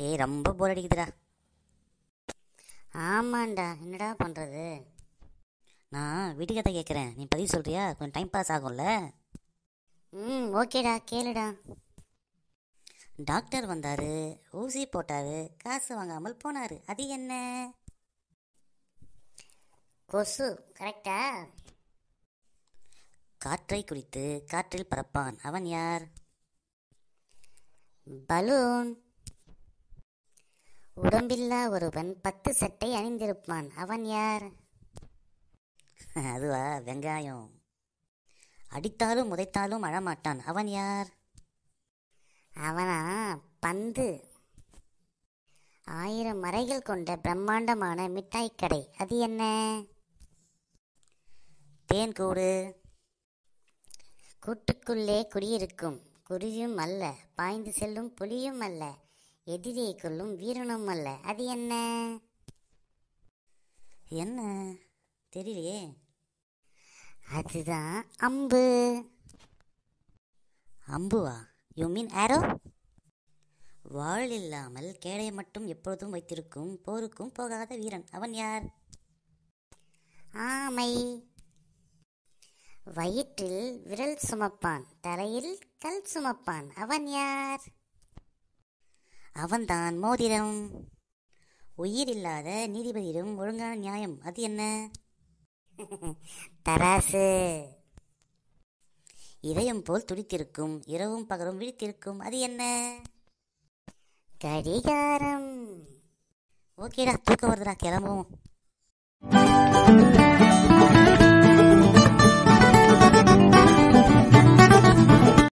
டேய் ரொம்ப போர் அடிக்குதுடா ஆமாண்டா என்னடா பண்ணுறது நான் வீட்டுக்கத்தை கேட்குறேன் நீ பதிவு சொல்கிறியா கொஞ்சம் டைம் பாஸ் ஆகும்ல ம் ஓகேடா கேளுடா டாக்டர் வந்தார் ஊசி போட்டார் காசு வாங்காமல் போனார் அது என்ன கொசு கரெக்டா காற்றை குடித்து காற்றில் பறப்பான் அவன் யார் பலூன் உடம்பில்லா ஒருவன் பத்து சட்டை அணிந்திருப்பான் அவன் யார் அதுவா வெங்காயம் அடித்தாலும் உதைத்தாலும் அழமாட்டான் அவன் யார் அவனா பந்து ஆயிரம் மறைகள் கொண்ட பிரம்மாண்டமான மிட்டாய் கடை அது என்ன தேன் கூடு கூட்டுக்குள்ளே குடியிருக்கும் குருவியும் அல்ல பாய்ந்து செல்லும் புலியும் அல்ல எதிரியை கொள்ளும் வீரனும் அல்ல அது என்ன என்ன தெரியலையே அதுதான் அம்பு அம்புவா யூ மீன் ஆரோ வாழ் இல்லாமல் கேடையை மட்டும் எப்பொழுதும் வைத்திருக்கும் போருக்கும் போகாத வீரன் அவன் யார் ஆமை வயிற்றில் விரல் சுமப்பான் தரையில் கல் சுமப்பான் அவன் யார் அவன்தான் மோதிரம் உயிர் இல்லாத நீதிபதியிடம் ஒழுங்கான நியாயம் அது என்ன தராசு இதயம் போல் துடித்திருக்கும் இரவும் பகலும் விழித்திருக்கும் அது என்ன கடிகாரம் ஓகேடா தூக்கம் வருதுடா கிளம்பும்